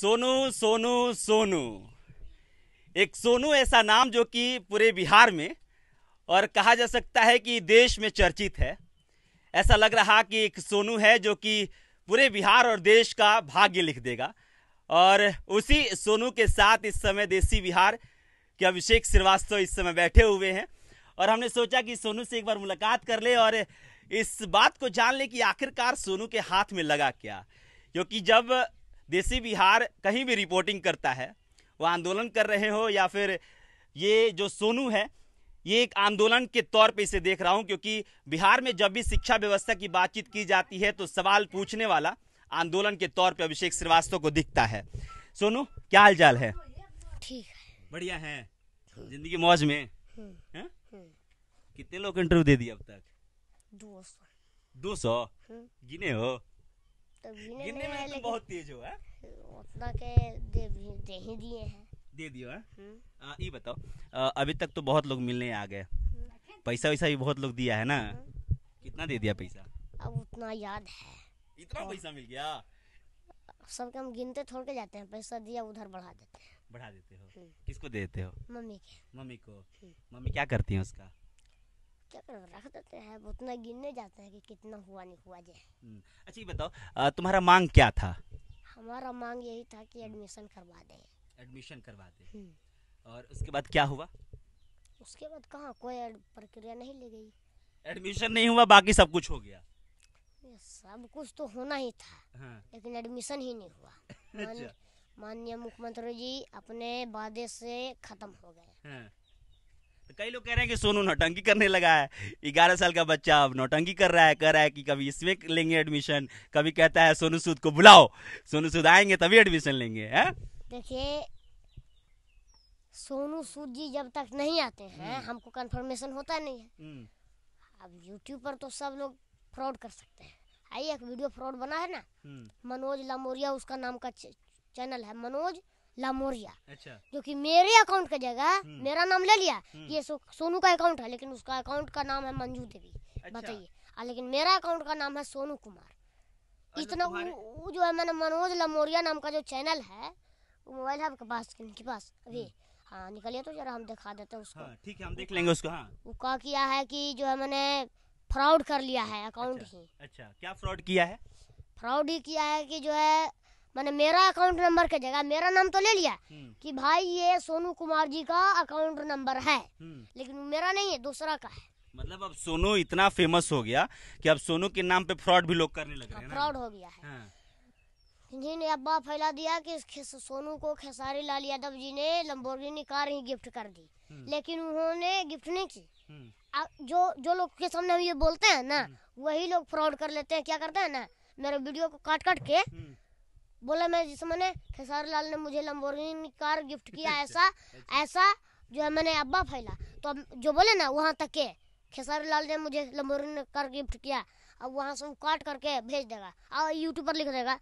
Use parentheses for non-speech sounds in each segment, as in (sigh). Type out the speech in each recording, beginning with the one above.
सोनू सोनू सोनू एक सोनू ऐसा नाम जो कि पूरे बिहार में और कहा जा सकता है कि देश में चर्चित है ऐसा लग रहा कि एक सोनू है जो कि पूरे बिहार और देश का भाग्य लिख देगा और उसी सोनू के साथ इस समय देसी बिहार के अभिषेक श्रीवास्तव इस समय बैठे हुए हैं और हमने सोचा कि सोनू से एक बार मुलाकात कर ले और इस बात को जान ले कि आखिरकार सोनू के हाथ में लगा क्या क्योंकि जब देसी बिहार कहीं भी रिपोर्टिंग करता है वो आंदोलन कर रहे हो या फिर ये जो सोनू है ये एक आंदोलन के तौर पे इसे देख रहा हूँ क्योंकि बिहार में जब भी शिक्षा व्यवस्था की बातचीत की जाती है तो सवाल पूछने वाला आंदोलन के तौर पे अभिषेक श्रीवास्तव को दिखता है सोनू क्या हाल चाल है ठीक है बढ़िया है जिंदगी मौज में हम्म। हम्म। कितने लोग इंटरव्यू दे दिए अब तक दो सौ दो सौ हम्म। गिने हो गिनने में तो बहुत तेज हो है हाँ? उतना के दे, दे ही दिए हैं दे दियो है हाँ? हम्म। आ, ये बताओ आ, अभी तक तो बहुत लोग मिलने आ गए हम्म। पैसा वैसा भी बहुत लोग दिया है ना हम्म। कितना दे दिया पैसा अब उतना याद है इतना पैसा मिल गया सब के हम गिनते थोड़ के जाते हैं पैसा दिया उधर बढ़ा देते हैं बढ़ा देते हो किसको दे देते हो मम्मी के मम्मी को मम्मी क्या करती है उसका चक्र रख देते हैं उतना गिनने जाते हैं कि कितना हुआ नहीं हुआ जे हम्म, अच्छा ये बताओ तुम्हारा मांग क्या था हमारा मांग यही था कि एडमिशन करवा दें एडमिशन करवा दें हम्म। और उसके बाद क्या हुआ उसके बाद कहाँ कोई प्रक्रिया नहीं ली गई एडमिशन नहीं हुआ बाकी सब कुछ हो गया सब कुछ तो होना ही था हाँ। लेकिन एडमिशन ही नहीं हुआ (laughs) अच्छा। माननीय मुख्यमंत्री जी अपने वादे से खत्म हो गए हाँ। तो कई लोग कह रहे हैं कि सोनू नौटंकी करने लगा है ग्यारह साल का बच्चा अब नौटंकी कर रहा है कह रहा है कि कभी इसमें लेंगे एडमिशन कभी कहता है सोनू सूद को बुलाओ सोनू सूद आएंगे तभी एडमिशन लेंगे है देखिए सोनू सूद जी जब तक नहीं आते हैं हम्म। हमको कंफर्मेशन होता नहीं है हम्म। अब यूट्यूब पर तो सब लोग फ्रॉड कर सकते हैं आइए एक वीडियो फ्रॉड बना है ना हम्म। मनोज लामोरिया उसका नाम का चैनल है मनोज लामोरिया अच्छा जो कि मेरे अकाउंट का जगह हम्म। मेरा नाम ले लिया हम्म। ये सो, सोनू का अकाउंट है लेकिन उसका अकाउंट का नाम है मंजू देवी अच्छा। बताइए लेकिन मेरा अकाउंट का नाम है सोनू कुमार तो इतना वो जो है मैंने मनोज लामोरिया नाम का जो चैनल है वो मोबाइल है आपके पास इनके पास अभी हम्म। हाँ निकलिए तो जरा हम दिखा देते हैं उसको हाँ, ठीक है हम देख लेंगे उसको हाँ। वो क्या किया है कि जो है मैंने फ्रॉड कर लिया है अकाउंट अच्छा, ही अच्छा क्या फ्रॉड किया है फ्रॉड ही किया है कि जो है मैंने मेरा अकाउंट नंबर के जगह मेरा नाम तो ले लिया हम्म। कि भाई ये सोनू कुमार जी का अकाउंट नंबर है हम्म। लेकिन मेरा नहीं है दूसरा का है मतलब अब सोनू इतना फेमस हो गया कि अब सोनू के नाम पे फ्रॉड भी लोग करने लगे फ्रॉड हो गया है हाँ। जी ने अब्बा फैला दिया कि सोनू को खेसारी लाल यादव जी ने लम्बोर्गिनी कार ही गिफ्ट कर दी हम्म। लेकिन उन्होंने गिफ्ट नहीं की जो जो लोग के सामने हम ये बोलते हैं ना वही लोग फ्रॉड कर लेते हैं क्या करते हैं ना मेरे वीडियो को काट काट के बोला मैं जिस मैंने खेसारी लाल ने मुझे लम्बोर्गिनी कार गिफ्ट किया (laughs) ऐसा ऐसा जो है मैंने अब्बा फैला तो अब जो बोले ना वहाँ तक के खेसारी लाल ने मुझे लम्बोर्गिनी कार गिफ्ट किया अब वहाँ से काट करके भेज देगा और यूट्यूब पर लिख देगा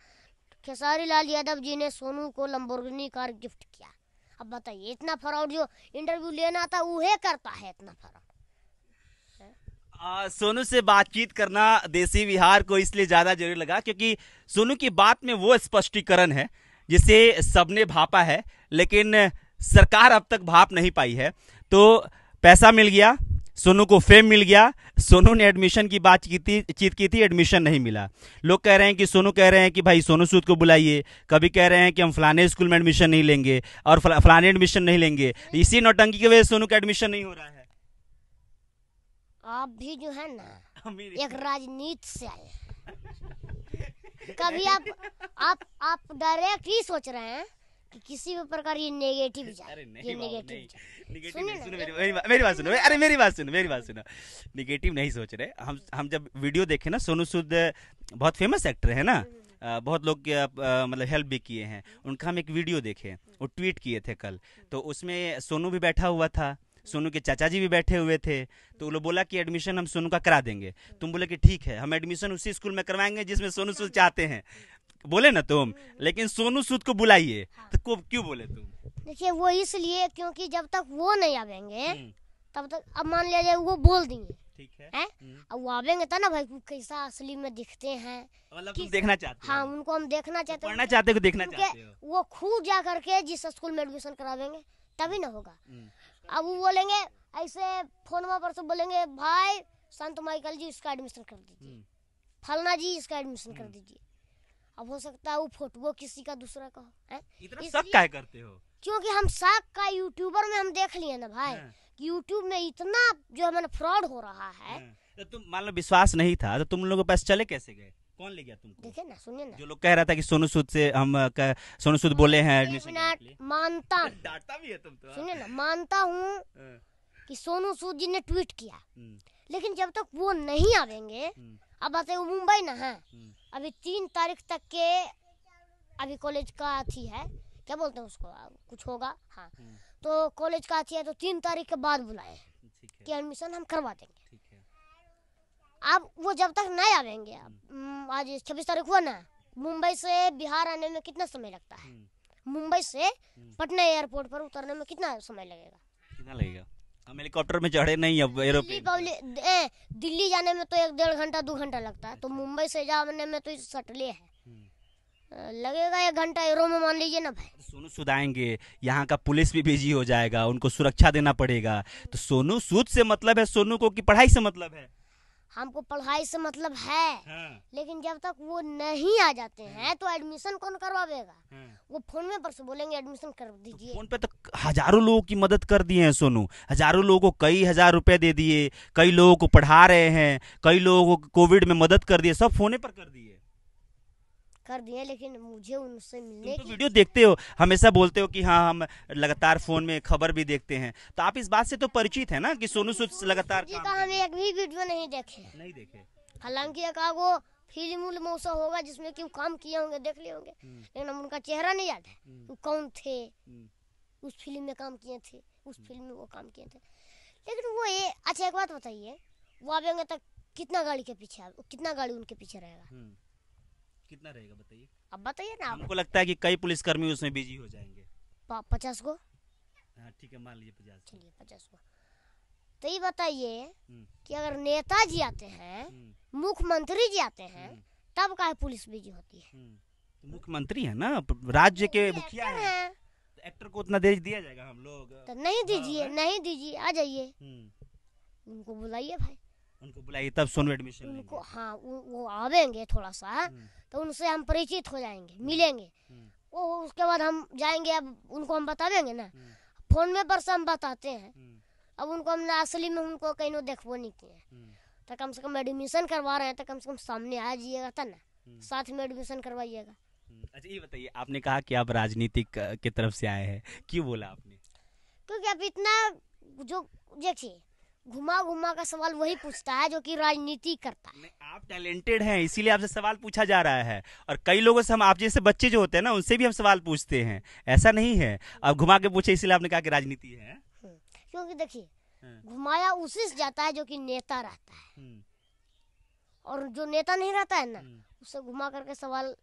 खेसारी लाल यादव जी ने सोनू को लम्बोर्गिनी कार गिफ्ट किया अब बताइए इतना फ्रॉड जो इंटरव्यू लेना था वो करता है इतना फ्रॉड सोनू से बातचीत करना देसी विहार को इसलिए ज़्यादा जरूरी लगा क्योंकि सोनू की बात में वो स्पष्टीकरण है जिसे सबने भापा है लेकिन सरकार अब तक भाप नहीं पाई है तो पैसा मिल गया सोनू को फेम मिल गया सोनू ने एडमिशन की बात की थी चीत की थी एडमिशन नहीं मिला लोग कह रहे हैं कि सोनू कह रहे हैं कि भाई सोनू सूद को बुलाइए कभी कह रहे हैं कि हम फलाने स्कूल में एडमिशन नहीं लेंगे और फलाने एडमिशन नहीं लेंगे इसी नौटंकी की वजह से सोनू का एडमिशन नहीं हो रहा है आप भी जो है ना एक राजनीति से आए (laughs) कभी आप आप आप डायरेक्ट ही सोच रहे हैं कि किसी भी प्रकार ये नेगेटिव मेरी बात सुनो अरे मेरी बात सुनो मेरी बात सुनो नेगेटिव नहीं सोच रहे हम हम जब वीडियो देखे ना सोनू सूद बहुत फेमस एक्टर है ना हम्म। बहुत लोग मतलब हेल्प भी किए हैं उनका हम एक वीडियो देखे वो ट्वीट किए थे कल तो उसमें सोनू भी बैठा हुआ था सोनू के चाचा जी भी बैठे हुए थे तो वो बोला कि एडमिशन हम सोनू का करा देंगे तुम बोले कि ठीक है हम एडमिशन उसी स्कूल में करवाएंगे जिसमें सोनू सूद चाहते हैं बोले ना तुम लेकिन सोनू सूद को बुलाइए तो क्यों बोले तुम देखिए वो इसलिए क्योंकि जब तक वो नहीं आवेंगे हम्म। तब तक अब मान लिया जाए वो बोल देंगे है, है? हम्म। अब वो आवेंगे तो ना भाई कैसा असली में दिखते हैं मतलब तुम देखना चाहते हाँ उनको हम देखना तो चाहते पढ़ना चाहते हो देखना चाहते हो वो खुद जा करके जिस स्कूल में एडमिशन करावेंगे तभी ना होगा हम्म। अब वो बोलेंगे ऐसे फोन पर से बोलेंगे भाई संत माइकल जी इसका एडमिशन कर दीजिए हम्म। फलना जी इसका एडमिशन कर हम्म। दीजिए अब हो सकता है वो फोटो किसी का दूसरा का हो इतना करते हो क्योंकि हम सब का यूट्यूबर में हम देख लिए ना भाई हाँ। कि यूट्यूब में इतना जो है फ्रॉड हो रहा है हाँ। तो तुम मान लो विश्वास नहीं था तो तुम लोगों के पास चले कैसे गए कौन ले गया तुमको देखे ना सुनिए ना जो लोग कह रहा था कि सोनू सूद से हम सोनू सूद बोले हैं एडमिशन मानता डांटता भी है तुम तो सुनिए ना मानता हूँ हाँ। कि सोनू सूद जी ने ट्वीट किया हम्म। लेकिन जब तक वो नहीं आवेंगे हम्म। अब आते वो मुंबई ना है हम्म। अभी तीन तारीख तक के अभी कॉलेज का अथी है क्या बोलते हैं उसको कुछ होगा हाँ तो कॉलेज का अथी है तो तीन तारीख के बाद बुलाए कि एडमिशन हम करवा देंगे आप वो जब तक नहीं आवेंगे हम्म। हम्म, आज छब्बीस तारीख हुआ ना मुंबई से बिहार आने में कितना समय लगता है हम्म। मुंबई से पटना एयरपोर्ट पर उतरने में कितना समय लगेगा कितना लगेगा हम हेलीकॉप्टर में चढ़े नहीं अब एरोप्लेन दिल्ली जाने में तो एक डेढ़ घंटा दो घंटा लगता है तो अच्छा। मुंबई से जाने में तो सटले है लगेगा एक घंटा एरो में मान लीजिए ना भाई सोनू सूद आएंगे यहाँ का पुलिस भी बिजी हो जाएगा उनको सुरक्षा देना पड़ेगा तो सोनू सूद से मतलब है सोनू को की पढ़ाई से मतलब है हमको पढ़ाई से मतलब है हाँ। लेकिन जब तक वो नहीं आ जाते हाँ। हैं तो एडमिशन कौन करवाएगा हाँ। वो फोन में पर से बोलेंगे एडमिशन कर तो दीजिए तो फोन पे तो हजारों लोगों की मदद कर दिए हैं सोनू हजारों लोगों को कई हजार रुपए दे दिए कई लोगों को पढ़ा रहे हैं कई लोगों को कोविड में मदद कर दिए सब फोने पर कर दिए कर दिए लेकिन मुझे उनसे मिलने तो वीडियो देखते हो हमेशा बोलते हो कि हाँ हम लगातार फोन में खबर भी देखते हैं तो आप इस बात से तो परिचित है ना कि सोनू सूद लगातार हम एक भी वीडियो नहीं देखे नहीं देखे हालांकि वो फिल्म उल्म ऐसा होगा जिसमें कि वो काम किए होंगे देख लिए होंगे हम्म। लेकिन हम उनका चेहरा नहीं याद है वो हम्म। कौन थे हम्म। उस फिल्म में काम किए थे उस फिल्म में वो काम किए थे लेकिन वो ये अच्छा एक बात बताइए वो आवेंगे तक कितना गाड़ी के पीछे कितना गाड़ी उनके पीछे रहेगा कितना रहेगा बताइए अब बताइए ना हमको लगता है कि कई पुलिसकर्मी उसमें बिजी हो जाएंगे पचास को हाँ ठीक है मान लीजिए पचास चलिए पचास को तो ये बताइए हम्म। कि अगर नेता जी आते हैं हम्म। मुख्यमंत्री जी आते हैं हम्म। तब का पुलिस बिजी होती है तो मुख्यमंत्री है ना राज्य के मुखिया है तो एक्टर को उतना देश दिया जाएगा हम लोग तो नहीं हाँ, दीजिए हाँ। नहीं दीजिए आ जाइए उनको बुलाइए भाई उनको बुलाइए तब सोनू एडमिशन उनको हाँ वो, आवेंगे थोड़ा सा हम्म। तो उनसे हम परिचित हो जाएंगे हम्म। मिलेंगे हम्म। वो उसके बाद हम जाएंगे अब उनको हम बता देंगे ना फोन में पर से हम बताते हैं अब उनको हमने असली में उनको कहीं ना देखो नहीं किए तो कम से कम एडमिशन करवा रहे हैं तो कम से कम सामने आ जाइएगा था ना साथ में एडमिशन करवाइएगा अच्छा ये बताइए आपने कहा कि आप राजनीतिक की तरफ से आए हैं क्यों बोला आपने क्योंकि अब इतना जो देखिए घुमा घुमा का सवाल वही पूछता है जो कि राजनीति करता है आप टैलेंटेड हैं इसीलिए आपसे सवाल पूछा जा रहा है और कई लोगों से हम आप जैसे बच्चे जो होते हैं ना उनसे भी हम सवाल पूछते हैं ऐसा नहीं है अब घुमा के पूछे इसलिए आपने कहा कि राजनीति है हम्म, क्योंकि देखिए हम्म। घुमाया उसी से जाता है जो कि नेता रहता है हम्म। और जो नेता नहीं रहता है ना उसे घुमा करके सवाल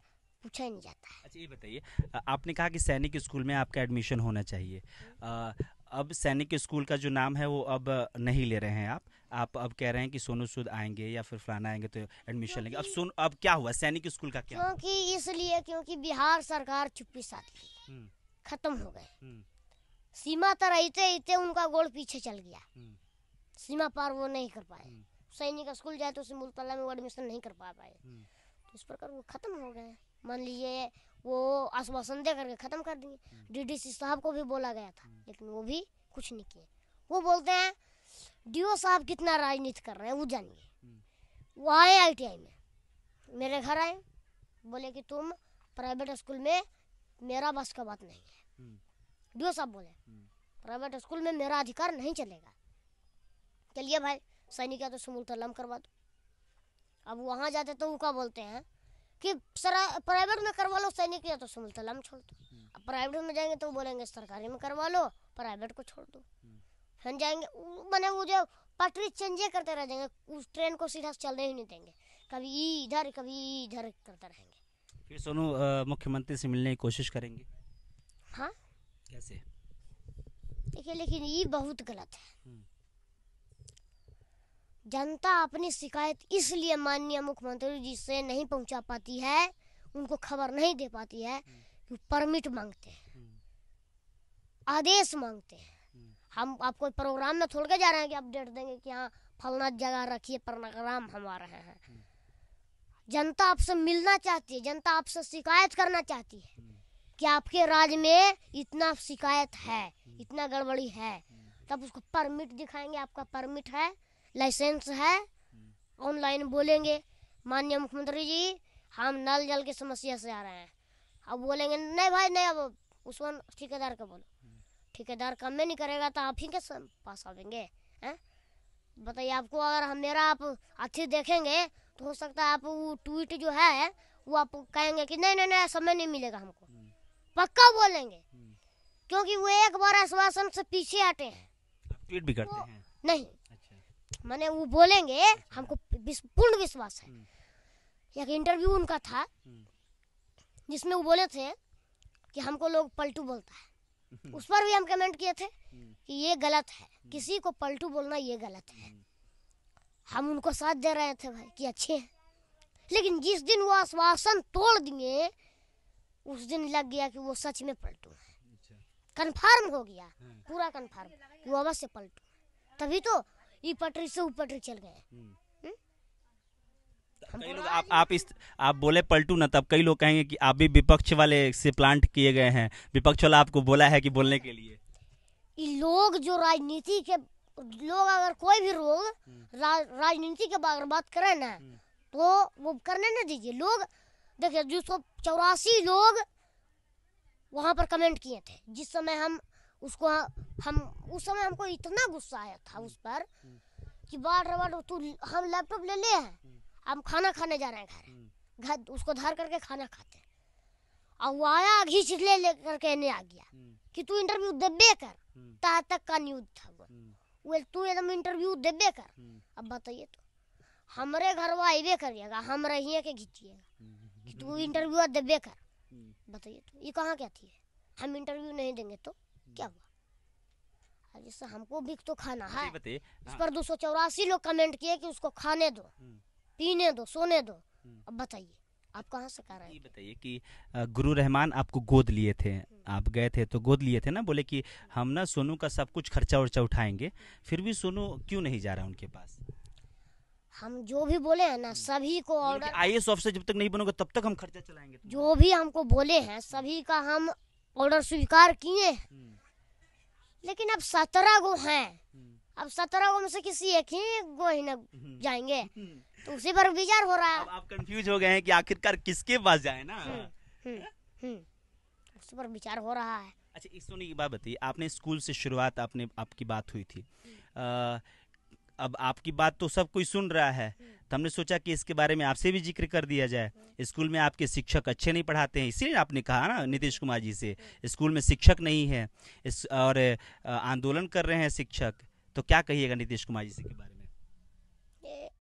पूछा ही नहीं जाता अच्छा ये बताइए आपने कहा कि सैनिक स्कूल में आपका एडमिशन होना चाहिए आ, अब सैनिक स्कूल का जो नाम है वो अब नहीं ले रहे हैं आप आप अब कह रहे हैं कि सोनू सूद आएंगे या फिर फलाना आएंगे तो एडमिशन लेंगे अब सुन अब क्या हुआ सैनिक स्कूल का क्या क्योंकि इसलिए क्योंकि बिहार सरकार चुप्पी साथ हम्म। खत्म हो गए हम्म। सीमा तर रहते रहते उनका गोल पीछे चल गया हम्म। सीमा पार वो नहीं कर पाए सैनिक स्कूल जाए तो उसे सिमुलतला में एडमिशन नहीं कर पा पाए तो इस प्रकार वो खत्म हो गए मान लीजिए वो आश्वासन दे करके ख़त्म कर दिए हम्म। डीडीसी साहब को भी बोला गया था हम्म। लेकिन वो भी कुछ नहीं किए वो बोलते हैं डीओ साहब कितना राजनीति कर रहे हैं वो जानिए हम्म। वो आए आईटीआई में मेरे घर आए बोले कि तुम प्राइवेट स्कूल में मेरा बस का बात नहीं है डीओ साहब बोले प्राइवेट स्कूल में मेरा अधिकार नहीं चलेगा चलिए भाई सैनिक तो सुमूल तलम करवा दो अब वहाँ जाते तो वो क्या बोलते हैं कि प्राइवेट में करवा लो सैनिक या तो सुमल सुमलतला में छोड़ दो हम्म। अब प्राइवेट में जाएंगे तो बोलेंगे सरकारी में करवा लो प्राइवेट को छोड़ दो हम्म। फिर जाएंगे मैंने वो जो पटरी चेंजे करते रह जाएंगे उस ट्रेन को सीधा चलने ही नहीं देंगे कभी इधर कभी इधर करते रहेंगे फिर सोनू मुख्यमंत्री से मिलने की कोशिश करेंगे हाँ कैसे देखिए लेकिन ये बहुत गलत है हम्म। जनता अपनी शिकायत इसलिए माननीय मुख्यमंत्री जी से नहीं पहुंचा पाती है उनको खबर नहीं दे पाती है कि परमिट मांगते हैं आदेश मांगते हैं हम आपको प्रोग्राम में छोड़ के जा रहे हैं कि अपडेट देंगे कि हाँ फलना जगह रखिए प्रोग्राम हम आ रहे हैं जनता आपसे मिलना चाहती है जनता आपसे शिकायत करना चाहती है कि आपके राज्य में इतना शिकायत है इतना गड़बड़ी है तब उसको परमिट दिखाएंगे आपका परमिट है लाइसेंस है ऑनलाइन बोलेंगे माननीय मुख्यमंत्री जी हम नल जल की समस्या से आ रहे हैं अब बोलेंगे नहीं भाई नहीं अब उस वन ठेकेदार का बोलो ठेकेदार कम में नहीं करेगा तो आप ही के पास आवेंगे हैं बताइए आपको अगर हम मेरा आप अच्छी देखेंगे तो हो सकता है आप वो ट्वीट जो है वो आप कहेंगे कि नहीं नहीं नहीं समय नहीं मिलेगा हमको पक्का बोलेंगे क्योंकि वो एक बार आश्वासन से पीछे आते हैं ट्वीट भी करते हैं नहीं मैंने वो बोलेंगे हमको पूर्ण विश्वास है एक हम्म। इंटरव्यू उनका था हम्म। जिसमें वो बोले थे कि हमको लोग पलटू बोलता है हम्म। उस पर भी हम कमेंट किए थे कि ये गलत है किसी को पलटू बोलना ये गलत है हम उनको साथ दे रहे थे भाई कि अच्छे हैं लेकिन जिस दिन वो आश्वासन तोड़ दिए उस दिन लग गया कि वो सच में पलटू है कन्फर्म अच्छा। हो गया हाँ। पूरा कन्फर्म वो अवश्य पलटू तभी तो ये पटरी से पटरी चल गए हम्म। कई लोग तो आप आप इस आप बोले पलटू ना तब कई लोग कहेंगे कि आप भी विपक्ष वाले से प्लांट किए गए हैं विपक्ष वाला आपको बोला है कि बोलने के लिए ये लोग जो राजनीति के लोग अगर कोई भी लोग हम्म। रा, राजनीति के बारे में बात करें ना हम्म। तो वो करने ना दीजिए लोग देखिए दो सौ चौरासी लोग वहाँ पर कमेंट किए थे जिस समय हम उसको हम उस समय हमको इतना गुस्सा आया था उस पर कि बार बार तू हम लैपटॉप ले ले हैं हम्म। हम खाना खाने जा रहे हैं घर हम्म। घर उसको धार करके खाना खाते और वो आया घी ले ले करके इन्हें आ गया हम्म। कि तू इंटरव्यू देबे कर तहा तक का न्यूज था वो वो तू एकदम इंटरव्यू देबे कर अब बताइए तो हमारे घर वो आइबे करिएगा हम रहिए के घीचिएगा कि तू इंटरव्यू देबे कर बताइए तो ये कहाँ क्या थी हम इंटरव्यू नहीं देंगे तो क्या हुआ जैसे हमको भी तो खाना है इस हाँ। पर दो सौ चौरासी लोग कमेंट किए कि उसको खाने दो हम्म। पीने दो सोने दो हम्म। अब बताइए आप कहाँ से रहे हैं बताइए कि गुरु रहमान आपको गोद लिए थे हम्म। आप गए थे तो गोद लिए थे ना बोले कि हम ना सोनू का सब कुछ खर्चा वर्चा उठाएंगे फिर भी सोनू क्यों नहीं जा रहा उनके पास हम जो भी बोले हैं ना सभी को ऑर्डर आई एस ऑफिसर जब तक नहीं बनोगे तब तक हम खर्चा चलाएंगे जो भी हमको बोले हैं सभी का हम ऑर्डर स्वीकार किए हैं लेकिन अब सत्रह गो हैं हम्म। अब सत्रह गो में से किसी एक ही गो ही ना जाएंगे हम्म। तो उसी पर विचार हो रहा है आप कंफ्यूज हो गए हैं कि आखिरकार किसके पास जाए ना हम्म, उस पर विचार हो रहा है अच्छा इस सोने की बात बताइए आपने स्कूल से शुरुआत आपने आपकी बात हुई थी आ, अब आपकी बात तो सब कोई सुन रहा है तो हमने सोचा कि इसके बारे में आपसे भी जिक्र कर दिया जाए स्कूल में आपके शिक्षक अच्छे नहीं पढ़ाते हैं इसीलिए आपने कहा ना नीतीश कुमार जी से स्कूल में शिक्षक नहीं है इस और आंदोलन कर रहे हैं शिक्षक तो क्या कहिएगा नीतीश कुमार जी से के बारे में